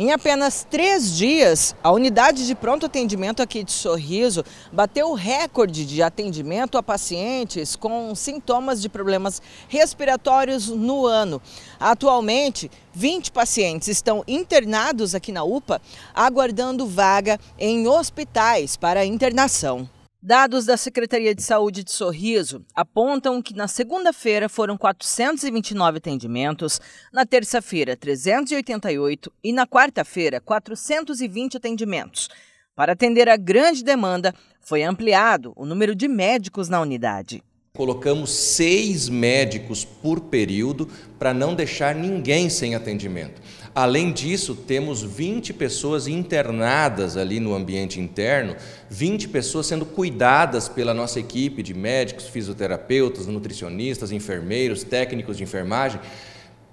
Em apenas três dias, a unidade de pronto atendimento aqui de Sorriso bateu o recorde de atendimento a pacientes com sintomas de problemas respiratórios no ano. Atualmente, 20 pacientes estão internados aqui na UPA, aguardando vaga em hospitais para internação. Dados da Secretaria de Saúde de Sorriso apontam que na segunda-feira foram 429 atendimentos, na terça-feira 388 e na quarta-feira 420 atendimentos. Para atender a grande demanda, foi ampliado o número de médicos na unidade colocamos seis médicos por período para não deixar ninguém sem atendimento. Além disso, temos 20 pessoas internadas ali no ambiente interno, 20 pessoas sendo cuidadas pela nossa equipe de médicos, fisioterapeutas, nutricionistas, enfermeiros, técnicos de enfermagem,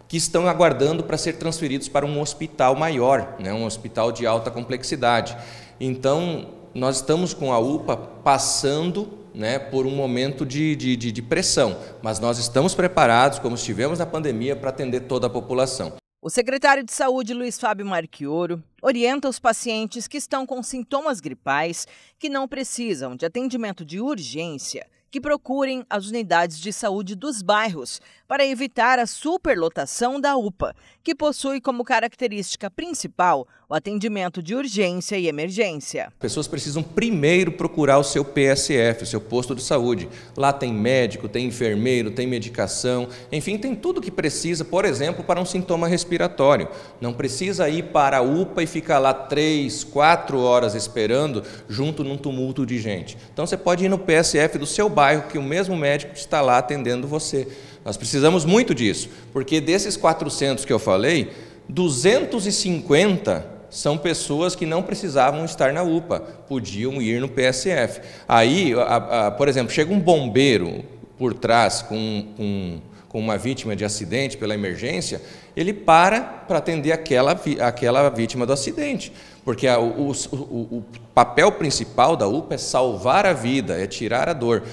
que estão aguardando para ser transferidos para um hospital maior, né, um hospital de alta complexidade. Então, nós estamos com a UPA passando né, por um momento de, de, de pressão, mas nós estamos preparados, como estivemos na pandemia, para atender toda a população. O secretário de Saúde, Luiz Fábio Marquioro, orienta os pacientes que estão com sintomas gripais, que não precisam de atendimento de urgência, que procurem as unidades de saúde dos bairros para evitar a superlotação da UPA, que possui como característica principal o atendimento de urgência e emergência. Pessoas precisam primeiro procurar o seu PSF, o seu posto de saúde. Lá tem médico, tem enfermeiro, tem medicação, enfim, tem tudo que precisa, por exemplo, para um sintoma respiratório. Não precisa ir para a UPA e ficar lá três, quatro horas esperando junto num tumulto de gente. Então você pode ir no PSF do seu bairro bairro que o mesmo médico está lá atendendo você. Nós precisamos muito disso, porque desses 400 que eu falei, 250 são pessoas que não precisavam estar na UPA, podiam ir no PSF. Aí, a, a, por exemplo, chega um bombeiro por trás com, um, com uma vítima de acidente pela emergência, ele para para atender aquela, aquela vítima do acidente. Porque a, o, o, o papel principal da UPA é salvar a vida, é tirar a dor.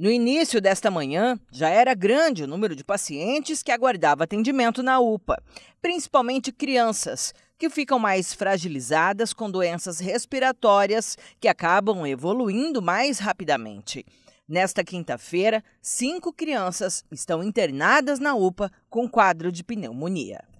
No início desta manhã, já era grande o número de pacientes que aguardava atendimento na UPA, principalmente crianças, que ficam mais fragilizadas com doenças respiratórias que acabam evoluindo mais rapidamente. Nesta quinta-feira, cinco crianças estão internadas na UPA com quadro de pneumonia.